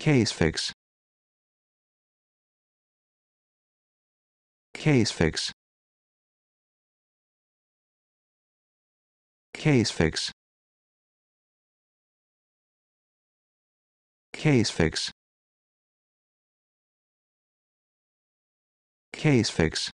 Case fix. Case fix. Case fix. Case fix. Case fix.